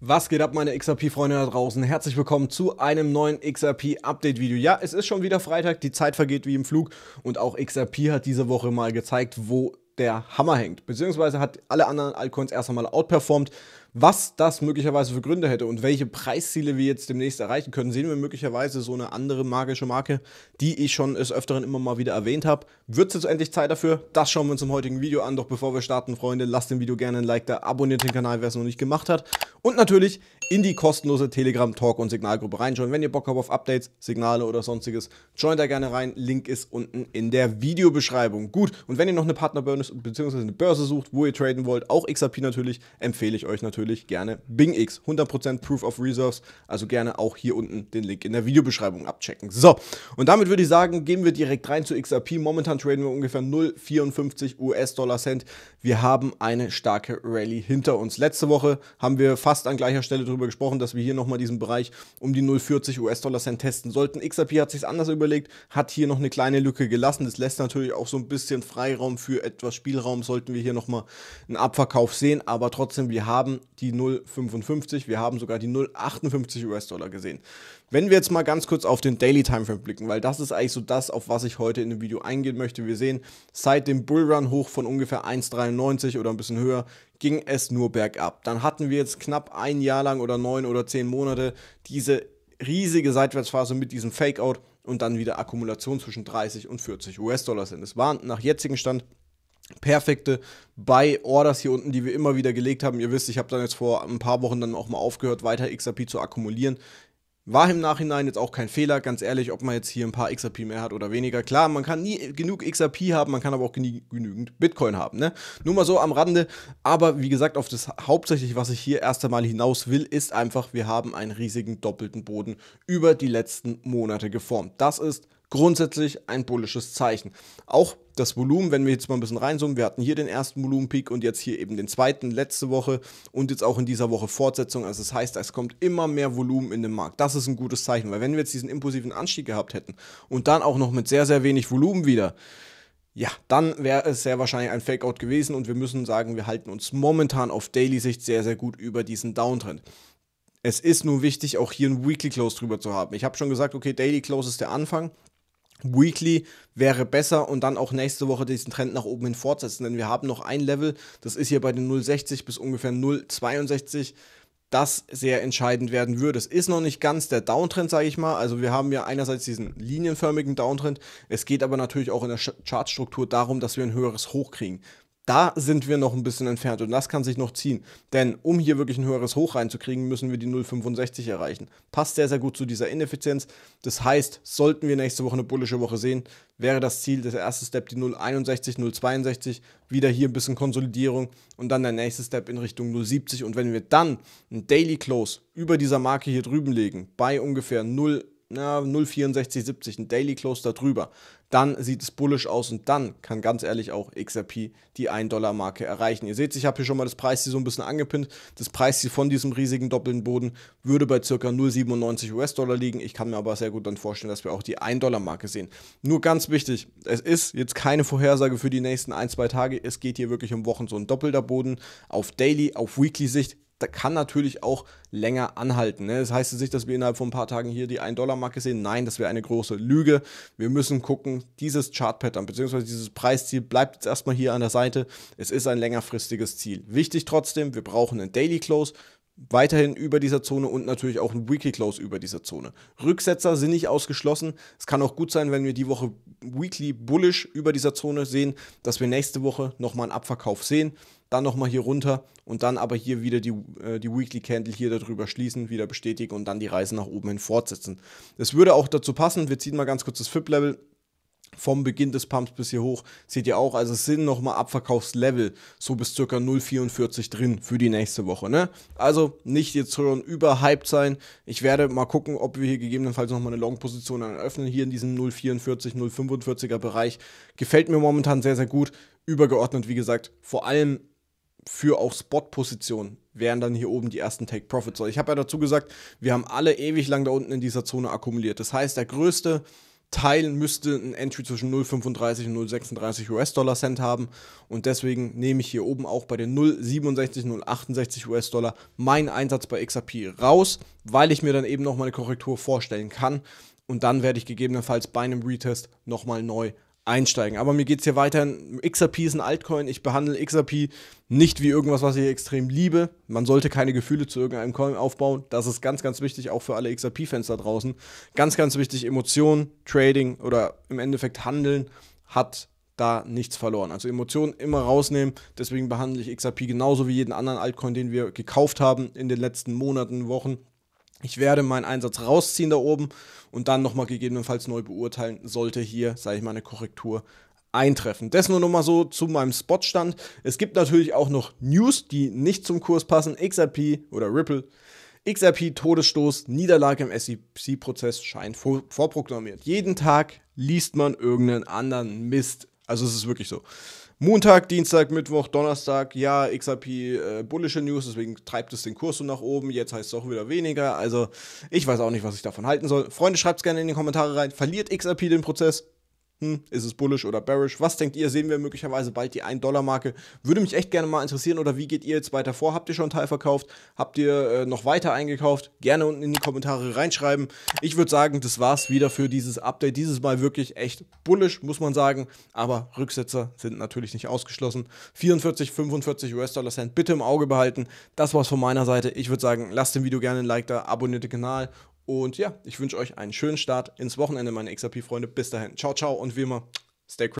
Was geht ab, meine XRP-Freunde da draußen? Herzlich willkommen zu einem neuen XRP-Update-Video. Ja, es ist schon wieder Freitag, die Zeit vergeht wie im Flug und auch XRP hat diese Woche mal gezeigt, wo der Hammer hängt. Beziehungsweise hat alle anderen Altcoins erst einmal outperformed. Was das möglicherweise für Gründe hätte und welche Preisziele wir jetzt demnächst erreichen können, sehen wir möglicherweise so eine andere magische Marke, die ich schon des Öfteren immer mal wieder erwähnt habe. Wird es jetzt endlich Zeit dafür? Das schauen wir uns im heutigen Video an. Doch bevor wir starten, Freunde, lasst dem Video gerne ein Like da, abonniert den Kanal, wer es noch nicht gemacht hat. Und natürlich in die kostenlose Telegram Talk und Signalgruppe reinschauen. Wenn ihr Bock habt auf Updates, Signale oder sonstiges, joint da gerne rein. Link ist unten in der Videobeschreibung. Gut, und wenn ihr noch eine Partnerbörse bzw. eine Börse sucht, wo ihr traden wollt, auch XRP natürlich, empfehle ich euch natürlich gerne BingX. 100% Proof of Reserves, also gerne auch hier unten den Link in der Videobeschreibung abchecken. So, und damit würde ich sagen, gehen wir direkt rein zu XRP. Momentan traden wir ungefähr 0,54 US-Dollar Cent. Wir haben eine starke Rallye hinter uns. Letzte Woche haben wir fast an gleicher Stelle drüber darüber gesprochen, dass wir hier nochmal diesen Bereich um die 0,40 US-Dollar Cent testen sollten. XRP hat sich anders überlegt, hat hier noch eine kleine Lücke gelassen. Das lässt natürlich auch so ein bisschen Freiraum für etwas Spielraum, sollten wir hier nochmal einen Abverkauf sehen. Aber trotzdem, wir haben die 0,55, wir haben sogar die 0,58 US-Dollar gesehen. Wenn wir jetzt mal ganz kurz auf den Daily Timeframe blicken, weil das ist eigentlich so das, auf was ich heute in dem Video eingehen möchte. Wir sehen seit dem Bullrun hoch von ungefähr 1,93 oder ein bisschen höher ging es nur bergab. Dann hatten wir jetzt knapp ein Jahr lang oder neun oder zehn Monate diese riesige Seitwärtsphase mit diesem Fakeout und dann wieder Akkumulation zwischen 30 und 40 US-Dollar sind. Es waren nach jetzigem Stand perfekte Buy Orders hier unten, die wir immer wieder gelegt haben. Ihr wisst, ich habe dann jetzt vor ein paar Wochen dann auch mal aufgehört, weiter XRP zu akkumulieren. War im Nachhinein jetzt auch kein Fehler, ganz ehrlich, ob man jetzt hier ein paar XRP mehr hat oder weniger. Klar, man kann nie genug XRP haben, man kann aber auch genie, genügend Bitcoin haben. Ne? Nur mal so am Rande. Aber wie gesagt, auf das hauptsächlich, was ich hier erst einmal hinaus will, ist einfach, wir haben einen riesigen doppelten Boden über die letzten Monate geformt. Das ist grundsätzlich ein bullisches Zeichen. Auch das Volumen, wenn wir jetzt mal ein bisschen reinzoomen, wir hatten hier den ersten Volumenpeak und jetzt hier eben den zweiten letzte Woche und jetzt auch in dieser Woche Fortsetzung. Also das heißt, es kommt immer mehr Volumen in den Markt. Das ist ein gutes Zeichen, weil wenn wir jetzt diesen impulsiven Anstieg gehabt hätten und dann auch noch mit sehr, sehr wenig Volumen wieder, ja, dann wäre es sehr wahrscheinlich ein Fakeout gewesen und wir müssen sagen, wir halten uns momentan auf Daily-Sicht sehr, sehr gut über diesen Downtrend. Es ist nur wichtig, auch hier einen Weekly Close drüber zu haben. Ich habe schon gesagt, okay, Daily Close ist der Anfang. Weekly wäre besser und dann auch nächste Woche diesen Trend nach oben hin fortsetzen, denn wir haben noch ein Level, das ist hier bei den 0,60 bis ungefähr 0,62, das sehr entscheidend werden würde. Es ist noch nicht ganz der Downtrend, sage ich mal, also wir haben ja einerseits diesen linienförmigen Downtrend, es geht aber natürlich auch in der Chartstruktur darum, dass wir ein höheres Hoch kriegen. Da sind wir noch ein bisschen entfernt und das kann sich noch ziehen. Denn um hier wirklich ein höheres Hoch reinzukriegen, müssen wir die 0,65 erreichen. Passt sehr, sehr gut zu dieser Ineffizienz. Das heißt, sollten wir nächste Woche eine bullische Woche sehen, wäre das Ziel, das erste Step die 0,61, 0,62, wieder hier ein bisschen Konsolidierung und dann der nächste Step in Richtung 0,70. Und wenn wir dann ein Daily Close über dieser Marke hier drüben legen, bei ungefähr 0, na, 0,64, ein Daily Close da drüber, dann sieht es bullish aus und dann kann ganz ehrlich auch XRP die 1-Dollar-Marke erreichen. Ihr seht, ich habe hier schon mal das Preisziel so ein bisschen angepinnt. Das Preisziel von diesem riesigen doppelten Boden würde bei ca. 0,97 US-Dollar liegen. Ich kann mir aber sehr gut dann vorstellen, dass wir auch die 1-Dollar-Marke sehen. Nur ganz wichtig, es ist jetzt keine Vorhersage für die nächsten 1, 2 Tage. Es geht hier wirklich um Wochen so ein doppelter Boden auf Daily, auf Weekly-Sicht da kann natürlich auch länger anhalten. Ne? Das heißt jetzt nicht, dass wir innerhalb von ein paar Tagen hier die 1-Dollar-Marke sehen. Nein, das wäre eine große Lüge. Wir müssen gucken, dieses Chart-Pattern bzw. dieses Preisziel bleibt jetzt erstmal hier an der Seite. Es ist ein längerfristiges Ziel. Wichtig trotzdem, wir brauchen einen Daily Close weiterhin über dieser Zone und natürlich auch ein Weekly Close über dieser Zone. Rücksetzer sind nicht ausgeschlossen. Es kann auch gut sein, wenn wir die Woche Weekly bullish über dieser Zone sehen, dass wir nächste Woche nochmal einen Abverkauf sehen, dann nochmal hier runter und dann aber hier wieder die, äh, die Weekly Candle hier darüber schließen, wieder bestätigen und dann die Reise nach oben hin fortsetzen. Es würde auch dazu passen. Wir ziehen mal ganz kurz das FIP-Level vom Beginn des Pumps bis hier hoch, seht ihr auch, also es sind nochmal Abverkaufslevel, so bis ca. 0,44 drin für die nächste Woche. Ne? Also nicht jetzt schon überhyped sein. Ich werde mal gucken, ob wir hier gegebenenfalls nochmal eine Long-Position eröffnen, hier in diesem 0,44, 0,45er Bereich. Gefällt mir momentan sehr, sehr gut. Übergeordnet, wie gesagt, vor allem für auch Spot-Positionen wären dann hier oben die ersten Take-Profits. Ich habe ja dazu gesagt, wir haben alle ewig lang da unten in dieser Zone akkumuliert. Das heißt, der größte teilen, müsste ein Entry zwischen 0,35 und 0,36 US-Dollar Cent haben. Und deswegen nehme ich hier oben auch bei den 0,67, 0,68 US-Dollar meinen Einsatz bei XRP raus, weil ich mir dann eben nochmal eine Korrektur vorstellen kann. Und dann werde ich gegebenenfalls bei einem Retest nochmal neu einsteigen. Aber mir geht es hier weiterhin, XRP ist ein Altcoin, ich behandle XRP nicht wie irgendwas, was ich extrem liebe. Man sollte keine Gefühle zu irgendeinem Coin aufbauen. Das ist ganz, ganz wichtig, auch für alle XRP-Fans da draußen. Ganz, ganz wichtig, Emotionen, Trading oder im Endeffekt Handeln hat da nichts verloren. Also Emotionen immer rausnehmen. Deswegen behandle ich XRP genauso wie jeden anderen Altcoin, den wir gekauft haben in den letzten Monaten, Wochen. Ich werde meinen Einsatz rausziehen da oben und dann nochmal gegebenenfalls neu beurteilen, sollte hier, sage ich mal, eine Korrektur eintreffen. Das nur nochmal so zu meinem Spotstand. Es gibt natürlich auch noch News, die nicht zum Kurs passen. XRP oder Ripple. XRP Todesstoß, Niederlage im SEC-Prozess scheint vor vorprogrammiert. Jeden Tag liest man irgendeinen anderen Mist. Also es ist wirklich so. Montag, Dienstag, Mittwoch, Donnerstag, ja, XRP äh, bullische News, deswegen treibt es den Kurs so nach oben, jetzt heißt es auch wieder weniger. Also ich weiß auch nicht, was ich davon halten soll. Freunde, schreibt es gerne in die Kommentare rein. Verliert XRP den Prozess? Hm, ist es bullish oder bearish? Was denkt ihr? Sehen wir möglicherweise bald die 1-Dollar-Marke? Würde mich echt gerne mal interessieren. Oder wie geht ihr jetzt weiter vor? Habt ihr schon einen Teil verkauft? Habt ihr äh, noch weiter eingekauft? Gerne unten in die Kommentare reinschreiben. Ich würde sagen, das war's wieder für dieses Update. Dieses Mal wirklich echt bullish, muss man sagen. Aber Rücksetzer sind natürlich nicht ausgeschlossen. 44, 45 US-Dollar Cent bitte im Auge behalten. Das war's von meiner Seite. Ich würde sagen, lasst dem Video gerne ein Like da, abonniert den Kanal und ja, ich wünsche euch einen schönen Start ins Wochenende, meine XRP-Freunde. Bis dahin. Ciao, ciao und wie immer, stay crazy.